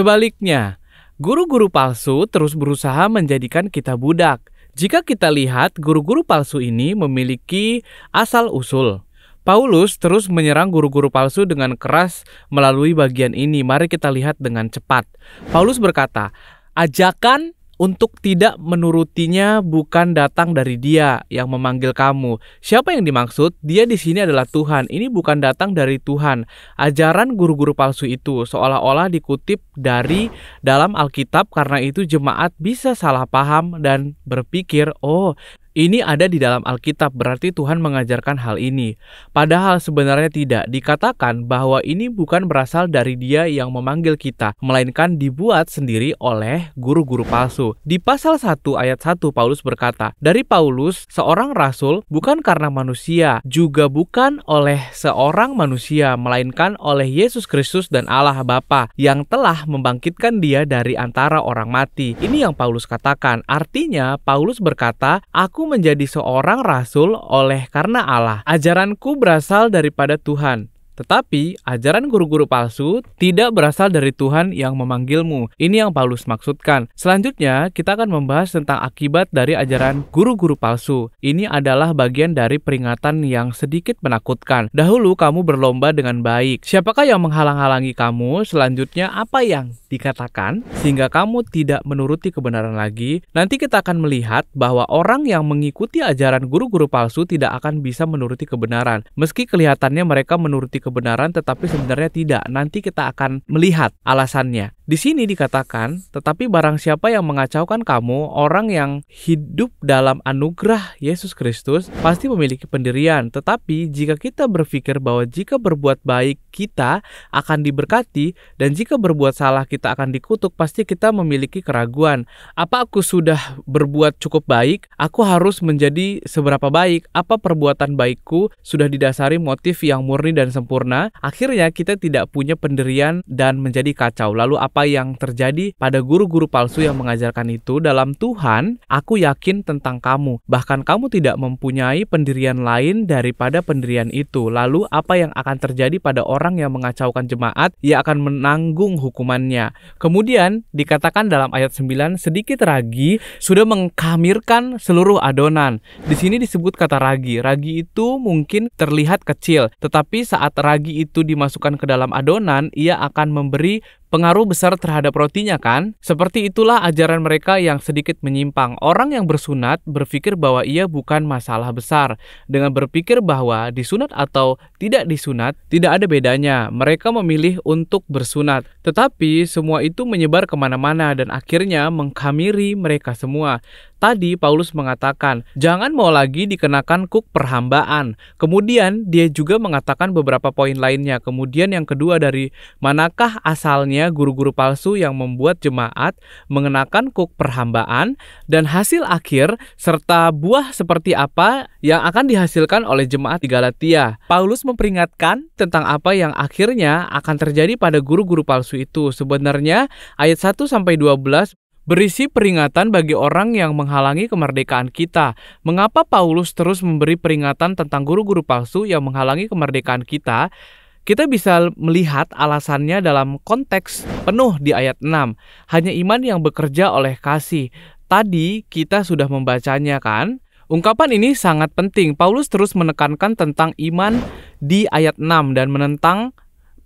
Sebaliknya, guru-guru palsu terus berusaha menjadikan kita budak. Jika kita lihat, guru-guru palsu ini memiliki asal-usul. Paulus terus menyerang guru-guru palsu dengan keras melalui bagian ini. Mari kita lihat dengan cepat. Paulus berkata, "Ajakan untuk tidak menurutinya bukan datang dari dia yang memanggil kamu. Siapa yang dimaksud? Dia di sini adalah Tuhan. Ini bukan datang dari Tuhan. Ajaran guru-guru palsu itu seolah-olah dikutip dari dalam Alkitab karena itu jemaat bisa salah paham dan berpikir, "Oh, ini ada di dalam Alkitab, berarti Tuhan mengajarkan hal ini. Padahal sebenarnya tidak dikatakan bahwa ini bukan berasal dari Dia yang memanggil kita, melainkan dibuat sendiri oleh guru-guru palsu. Di pasal 1 ayat 1 Paulus berkata, "Dari Paulus, seorang rasul bukan karena manusia, juga bukan oleh seorang manusia, melainkan oleh Yesus Kristus dan Allah Bapa yang telah membangkitkan Dia dari antara orang mati." Ini yang Paulus katakan. Artinya Paulus berkata, "Aku aku menjadi seorang rasul oleh karena Allah. Ajaranku berasal daripada Tuhan tetapi ajaran guru-guru palsu tidak berasal dari Tuhan yang memanggilmu. Ini yang Paulus maksudkan. Selanjutnya, kita akan membahas tentang akibat dari ajaran guru-guru palsu. Ini adalah bagian dari peringatan yang sedikit menakutkan. Dahulu kamu berlomba dengan baik. Siapakah yang menghalang-halangi kamu? Selanjutnya apa yang dikatakan sehingga kamu tidak menuruti kebenaran lagi? Nanti kita akan melihat bahwa orang yang mengikuti ajaran guru-guru palsu tidak akan bisa menuruti kebenaran. Meski kelihatannya mereka menuruti kebenaran kebenaran tetapi sebenarnya tidak. Nanti kita akan melihat alasannya. Di sini dikatakan, tetapi barang siapa yang mengacaukan kamu, orang yang hidup dalam anugerah Yesus Kristus pasti memiliki pendirian. Tetapi jika kita berpikir bahwa jika berbuat baik kita akan diberkati dan jika berbuat salah kita akan dikutuk, pasti kita memiliki keraguan. Apa aku sudah berbuat cukup baik? Aku harus menjadi seberapa baik? Apa perbuatan baikku sudah didasari motif yang murni dan sempurna? Akhirnya kita tidak punya pendirian dan menjadi kacau. Lalu apa apa yang terjadi pada guru-guru palsu yang mengajarkan itu dalam Tuhan, aku yakin tentang kamu. Bahkan kamu tidak mempunyai pendirian lain daripada pendirian itu. Lalu apa yang akan terjadi pada orang yang mengacaukan jemaat? Ia akan menanggung hukumannya. Kemudian dikatakan dalam ayat 9 sedikit ragi sudah mengkamirkan seluruh adonan. Di sini disebut kata ragi. Ragi itu mungkin terlihat kecil, tetapi saat ragi itu dimasukkan ke dalam adonan, ia akan memberi pengaruh besar terhadap rotinya kan? Seperti itulah ajaran mereka yang sedikit menyimpang. Orang yang bersunat berpikir bahwa ia bukan masalah besar. Dengan berpikir bahwa disunat atau tidak disunat tidak ada bedanya. Mereka memilih untuk bersunat. Tetapi semua itu menyebar kemana-mana dan akhirnya mengkamiri mereka semua. Tadi Paulus mengatakan, jangan mau lagi dikenakan kuk perhambaan. Kemudian dia juga mengatakan beberapa poin lainnya. Kemudian yang kedua dari manakah asalnya guru-guru palsu yang membuat jemaat mengenakan kuk perhambaan dan hasil akhir serta buah seperti apa yang akan dihasilkan oleh jemaat di Galatia. Paulus memperingatkan tentang apa yang akhirnya akan terjadi pada guru-guru palsu palsu itu. Sebenarnya ayat 1 sampai 12 berisi peringatan bagi orang yang menghalangi kemerdekaan kita. Mengapa Paulus terus memberi peringatan tentang guru-guru palsu yang menghalangi kemerdekaan kita? Kita bisa melihat alasannya dalam konteks penuh di ayat 6. Hanya iman yang bekerja oleh kasih. Tadi kita sudah membacanya kan? Ungkapan ini sangat penting. Paulus terus menekankan tentang iman di ayat 6 dan menentang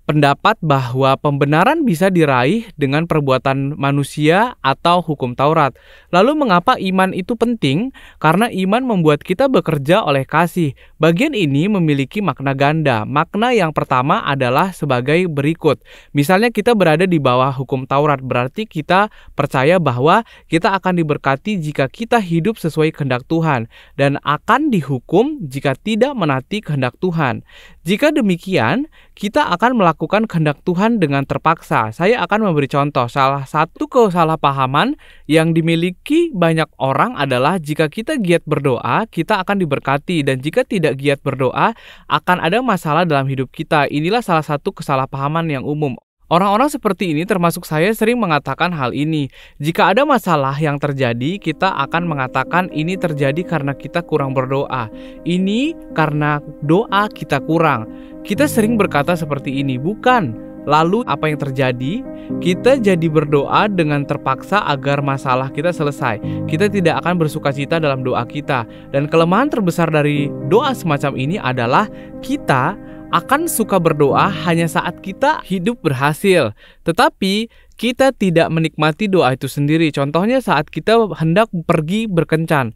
pendapat bahwa pembenaran bisa diraih dengan perbuatan manusia atau hukum Taurat. Lalu mengapa iman itu penting? Karena iman membuat kita bekerja oleh kasih. Bagian ini memiliki makna ganda. Makna yang pertama adalah sebagai berikut. Misalnya kita berada di bawah hukum Taurat, berarti kita percaya bahwa kita akan diberkati jika kita hidup sesuai kehendak Tuhan dan akan dihukum jika tidak menati kehendak Tuhan. Jika demikian, kita akan melakukan kehendak Tuhan dengan terpaksa. Saya akan memberi contoh salah satu kesalahpahaman yang dimiliki banyak orang adalah jika kita giat berdoa, kita akan diberkati dan jika tidak giat berdoa, akan ada masalah dalam hidup kita. Inilah salah satu kesalahpahaman yang umum. Orang-orang seperti ini termasuk saya sering mengatakan hal ini. Jika ada masalah yang terjadi, kita akan mengatakan ini terjadi karena kita kurang berdoa. Ini karena doa kita kurang. Kita sering berkata seperti ini, bukan Lalu, apa yang terjadi? Kita jadi berdoa dengan terpaksa agar masalah kita selesai. Kita tidak akan bersuka cita dalam doa kita, dan kelemahan terbesar dari doa semacam ini adalah kita akan suka berdoa hanya saat kita hidup berhasil. Tetapi kita tidak menikmati doa itu sendiri. Contohnya saat kita hendak pergi berkencan.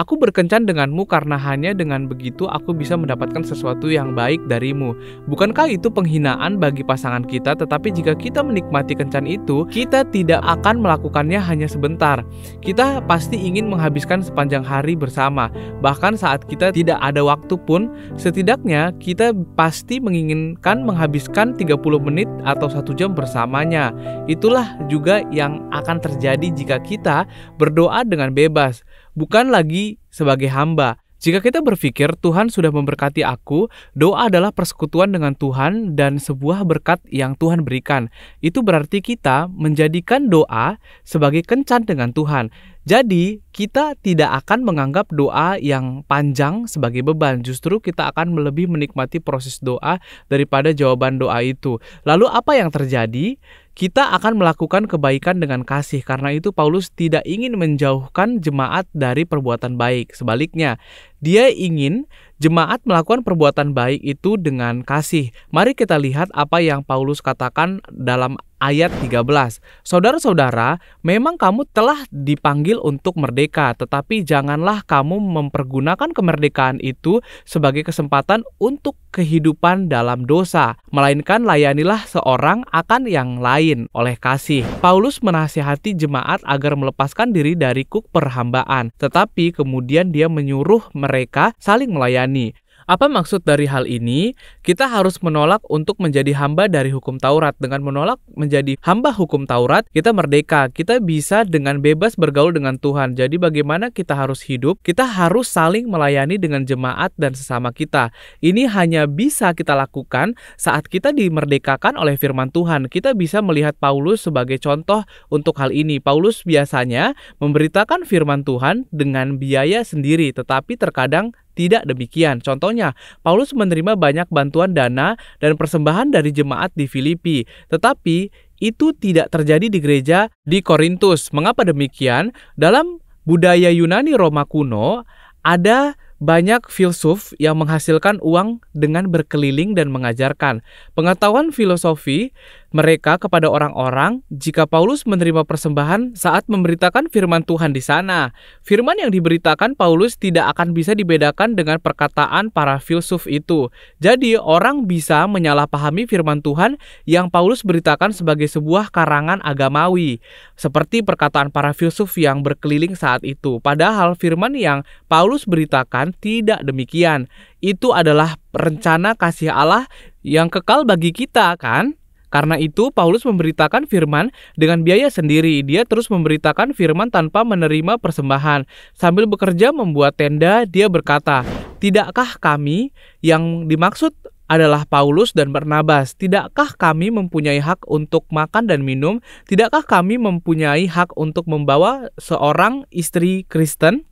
Aku berkencan denganmu karena hanya dengan begitu aku bisa mendapatkan sesuatu yang baik darimu. Bukankah itu penghinaan bagi pasangan kita? Tetapi jika kita menikmati kencan itu, kita tidak akan melakukannya hanya sebentar. Kita pasti ingin menghabiskan sepanjang hari bersama. Bahkan saat kita tidak ada waktu pun, setidaknya kita pasti menginginkan menghabiskan 30 menit atau satu jam bersamanya. Itulah juga yang akan terjadi jika kita berdoa dengan bebas bukan lagi sebagai hamba. Jika kita berpikir Tuhan sudah memberkati aku, doa adalah persekutuan dengan Tuhan dan sebuah berkat yang Tuhan berikan. Itu berarti kita menjadikan doa sebagai kencan dengan Tuhan. Jadi, kita tidak akan menganggap doa yang panjang sebagai beban. Justru kita akan lebih menikmati proses doa daripada jawaban doa itu. Lalu apa yang terjadi? kita akan melakukan kebaikan dengan kasih. Karena itu Paulus tidak ingin menjauhkan jemaat dari perbuatan baik. Sebaliknya, dia ingin jemaat melakukan perbuatan baik itu dengan kasih. Mari kita lihat apa yang Paulus katakan dalam ayat 13. Saudara-saudara, memang kamu telah dipanggil untuk merdeka, tetapi janganlah kamu mempergunakan kemerdekaan itu sebagai kesempatan untuk kehidupan dalam dosa, melainkan layanilah seorang akan yang lain oleh kasih. Paulus menasihati jemaat agar melepaskan diri dari kuk perhambaan, tetapi kemudian dia menyuruh mereka saling melayani. Apa maksud dari hal ini? Kita harus menolak untuk menjadi hamba dari hukum Taurat. Dengan menolak menjadi hamba hukum Taurat, kita merdeka. Kita bisa dengan bebas bergaul dengan Tuhan. Jadi bagaimana kita harus hidup? Kita harus saling melayani dengan jemaat dan sesama kita. Ini hanya bisa kita lakukan saat kita dimerdekakan oleh firman Tuhan. Kita bisa melihat Paulus sebagai contoh untuk hal ini. Paulus biasanya memberitakan firman Tuhan dengan biaya sendiri, tetapi terkadang tidak demikian. Contohnya, Paulus menerima banyak bantuan dana dan persembahan dari jemaat di Filipi, tetapi itu tidak terjadi di gereja di Korintus. Mengapa demikian? Dalam budaya Yunani Roma kuno, ada banyak filsuf yang menghasilkan uang dengan berkeliling dan mengajarkan. Pengetahuan filosofi mereka kepada orang-orang jika Paulus menerima persembahan saat memberitakan firman Tuhan di sana. Firman yang diberitakan Paulus tidak akan bisa dibedakan dengan perkataan para filsuf itu. Jadi, orang bisa menyalahpahami firman Tuhan yang Paulus beritakan sebagai sebuah karangan agamawi, seperti perkataan para filsuf yang berkeliling saat itu. Padahal firman yang Paulus beritakan tidak demikian. Itu adalah rencana kasih Allah yang kekal bagi kita, kan? Karena itu Paulus memberitakan firman dengan biaya sendiri. Dia terus memberitakan firman tanpa menerima persembahan. Sambil bekerja membuat tenda, dia berkata, "Tidakkah kami yang dimaksud adalah Paulus dan Barnabas. Tidakkah kami mempunyai hak untuk makan dan minum? Tidakkah kami mempunyai hak untuk membawa seorang istri Kristen?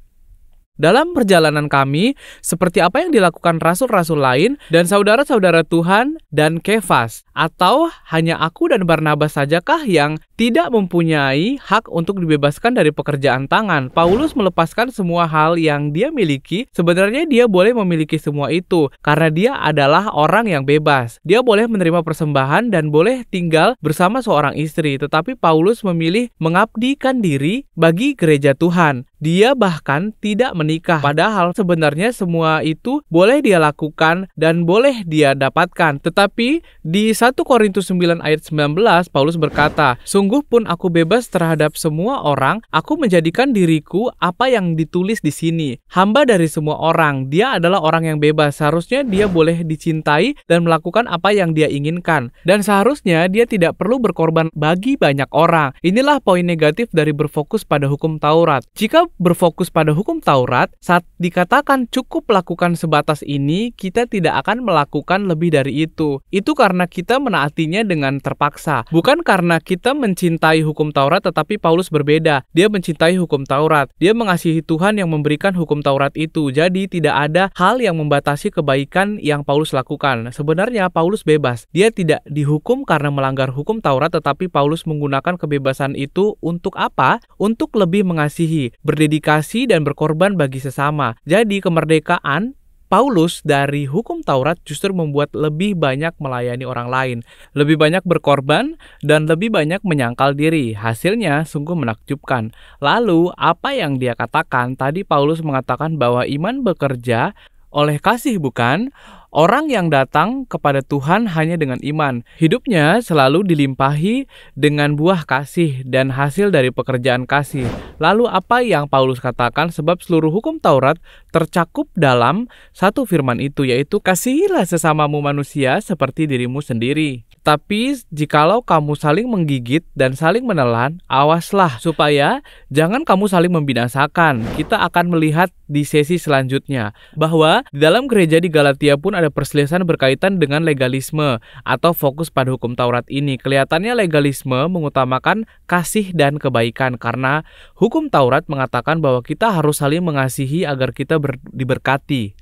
dalam perjalanan kami, seperti apa yang dilakukan rasul-rasul lain dan saudara-saudara Tuhan dan Kefas, atau hanya aku dan Barnabas sajakah yang tidak mempunyai hak untuk dibebaskan dari pekerjaan tangan. Paulus melepaskan semua hal yang dia miliki. Sebenarnya dia boleh memiliki semua itu karena dia adalah orang yang bebas. Dia boleh menerima persembahan dan boleh tinggal bersama seorang istri, tetapi Paulus memilih mengabdikan diri bagi gereja Tuhan. Dia bahkan tidak menikah, padahal sebenarnya semua itu boleh dia lakukan dan boleh dia dapatkan. Tetapi di 1 Korintus 9 ayat 19 Paulus berkata, "Sungguh sungguh pun aku bebas terhadap semua orang, aku menjadikan diriku apa yang ditulis di sini. Hamba dari semua orang, dia adalah orang yang bebas. Seharusnya dia boleh dicintai dan melakukan apa yang dia inginkan. Dan seharusnya dia tidak perlu berkorban bagi banyak orang. Inilah poin negatif dari berfokus pada hukum Taurat. Jika berfokus pada hukum Taurat, saat dikatakan cukup lakukan sebatas ini, kita tidak akan melakukan lebih dari itu. Itu karena kita menaatinya dengan terpaksa, bukan karena kita men mencintai hukum Taurat tetapi Paulus berbeda. Dia mencintai hukum Taurat. Dia mengasihi Tuhan yang memberikan hukum Taurat itu. Jadi tidak ada hal yang membatasi kebaikan yang Paulus lakukan. Sebenarnya Paulus bebas. Dia tidak dihukum karena melanggar hukum Taurat tetapi Paulus menggunakan kebebasan itu untuk apa? Untuk lebih mengasihi, berdedikasi dan berkorban bagi sesama. Jadi kemerdekaan Paulus dari hukum Taurat justru membuat lebih banyak melayani orang lain, lebih banyak berkorban, dan lebih banyak menyangkal diri. Hasilnya sungguh menakjubkan. Lalu, apa yang dia katakan? Tadi Paulus mengatakan bahwa iman bekerja oleh kasih bukan? Orang yang datang kepada Tuhan hanya dengan iman, hidupnya selalu dilimpahi dengan buah kasih dan hasil dari pekerjaan kasih. Lalu apa yang Paulus katakan sebab seluruh hukum Taurat tercakup dalam satu firman itu yaitu kasihilah sesamamu manusia seperti dirimu sendiri. Tapi jikalau kamu saling menggigit dan saling menelan, awaslah supaya jangan kamu saling membinasakan. Kita akan melihat di sesi selanjutnya bahwa di dalam gereja di Galatia pun ada perselisihan berkaitan dengan legalisme atau fokus pada hukum Taurat ini. Kelihatannya legalisme mengutamakan kasih dan kebaikan karena hukum Taurat mengatakan bahwa kita harus saling mengasihi agar kita diberkati.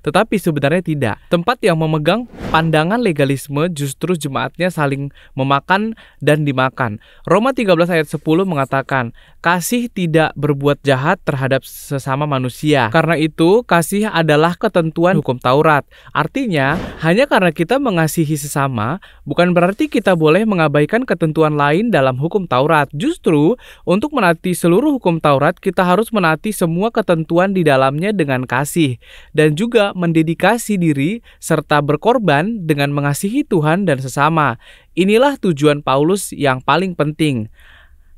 Tetapi sebenarnya tidak. Tempat yang memegang pandangan legalisme justru jemaatnya saling memakan dan dimakan. Roma 13 ayat 10 mengatakan, kasih tidak berbuat jahat terhadap sesama manusia. Karena itu, kasih adalah ketentuan hukum Taurat. Artinya, hanya karena kita mengasihi sesama, bukan berarti kita boleh mengabaikan ketentuan lain dalam hukum Taurat. Justru, untuk menati seluruh hukum Taurat, kita harus menati semua ketentuan di dalamnya dengan kasih. Dan juga mendedikasi diri serta berkorban dengan mengasihi Tuhan dan sesama. Inilah tujuan Paulus yang paling penting.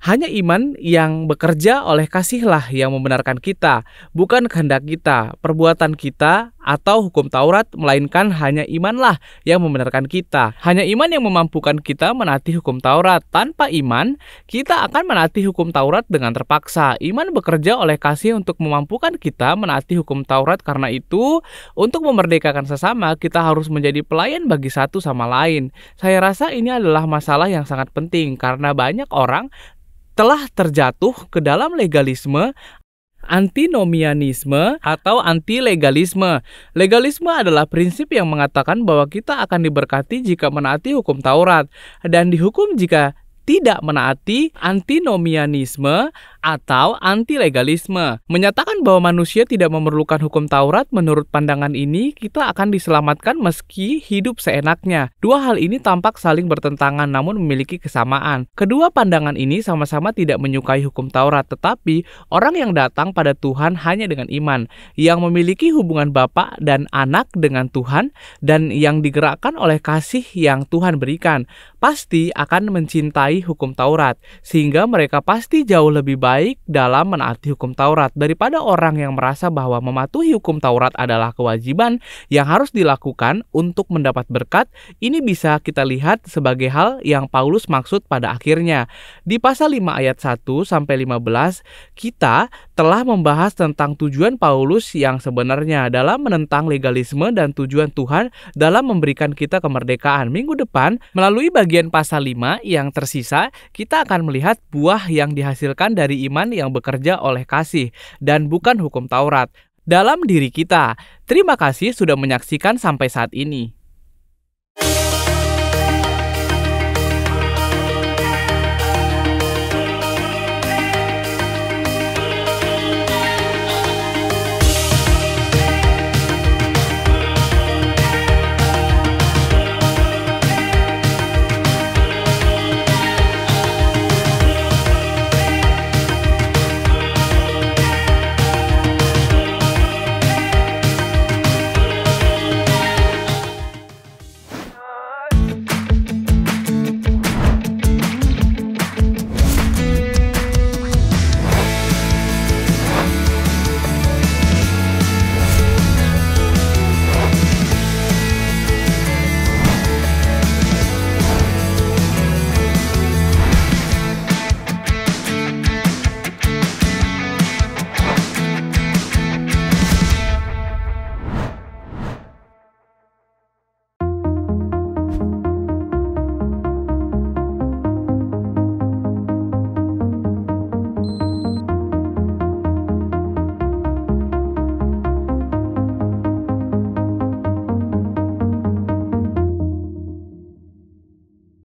Hanya iman yang bekerja oleh kasihlah yang membenarkan kita, bukan kehendak kita, perbuatan kita, atau hukum Taurat, melainkan hanya imanlah yang membenarkan kita. Hanya iman yang memampukan kita menati hukum Taurat. Tanpa iman, kita akan menati hukum Taurat dengan terpaksa. Iman bekerja oleh kasih untuk memampukan kita menati hukum Taurat. Karena itu, untuk memerdekakan sesama, kita harus menjadi pelayan bagi satu sama lain. Saya rasa ini adalah masalah yang sangat penting karena banyak orang telah terjatuh ke dalam legalisme antinomianisme atau anti-legalisme. Legalisme adalah prinsip yang mengatakan bahwa kita akan diberkati jika menaati hukum Taurat dan dihukum jika tidak menaati antinomianisme atau anti-legalisme. Menyatakan bahwa manusia tidak memerlukan hukum Taurat menurut pandangan ini, kita akan diselamatkan meski hidup seenaknya. Dua hal ini tampak saling bertentangan namun memiliki kesamaan. Kedua pandangan ini sama-sama tidak menyukai hukum Taurat, tetapi orang yang datang pada Tuhan hanya dengan iman, yang memiliki hubungan bapak dan anak dengan Tuhan, dan yang digerakkan oleh kasih yang Tuhan berikan, pasti akan mencintai hukum Taurat, sehingga mereka pasti jauh lebih baik baik dalam menaati hukum Taurat daripada orang yang merasa bahwa mematuhi hukum Taurat adalah kewajiban yang harus dilakukan untuk mendapat berkat. Ini bisa kita lihat sebagai hal yang Paulus maksud pada akhirnya. Di pasal 5 ayat 1 sampai 15, kita telah membahas tentang tujuan Paulus yang sebenarnya dalam menentang legalisme dan tujuan Tuhan dalam memberikan kita kemerdekaan. Minggu depan, melalui bagian pasal 5 yang tersisa, kita akan melihat buah yang dihasilkan dari iman yang bekerja oleh kasih dan bukan hukum Taurat dalam diri kita. Terima kasih sudah menyaksikan sampai saat ini.